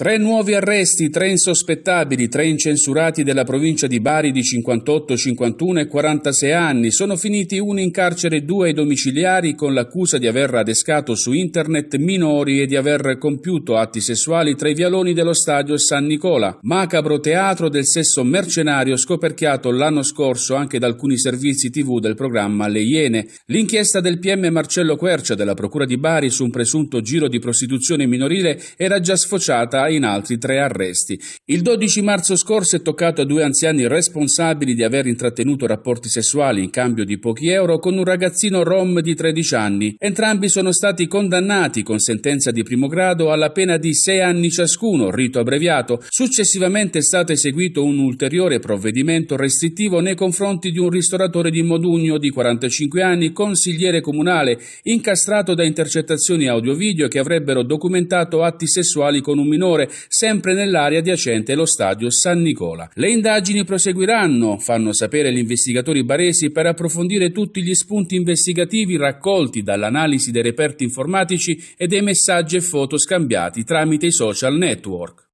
Tre nuovi arresti, tre insospettabili, tre incensurati della provincia di Bari di 58, 51 e 46 anni. Sono finiti uno in carcere e due ai domiciliari con l'accusa di aver adescato su internet minori e di aver compiuto atti sessuali tra i vialoni dello stadio San Nicola. Macabro teatro del sesso mercenario scoperchiato l'anno scorso anche da alcuni servizi tv del programma Le Iene. L'inchiesta del PM Marcello Quercia della Procura di Bari su un presunto giro di prostituzione minorile era già sfociata in altri tre arresti. Il 12 marzo scorso è toccato a due anziani responsabili di aver intrattenuto rapporti sessuali in cambio di pochi euro con un ragazzino rom di 13 anni. Entrambi sono stati condannati con sentenza di primo grado alla pena di 6 anni ciascuno, rito abbreviato. Successivamente è stato eseguito un ulteriore provvedimento restrittivo nei confronti di un ristoratore di Modugno di 45 anni, consigliere comunale, incastrato da intercettazioni audio-video che avrebbero documentato atti sessuali con un minore Valtellore, sempre nell'area adiacente lo stadio San Nicola. Le indagini proseguiranno, fanno sapere gli investigatori baresi, per approfondire tutti gli spunti investigativi raccolti dall'analisi dei reperti informatici e dei messaggi e foto scambiati tramite i social network.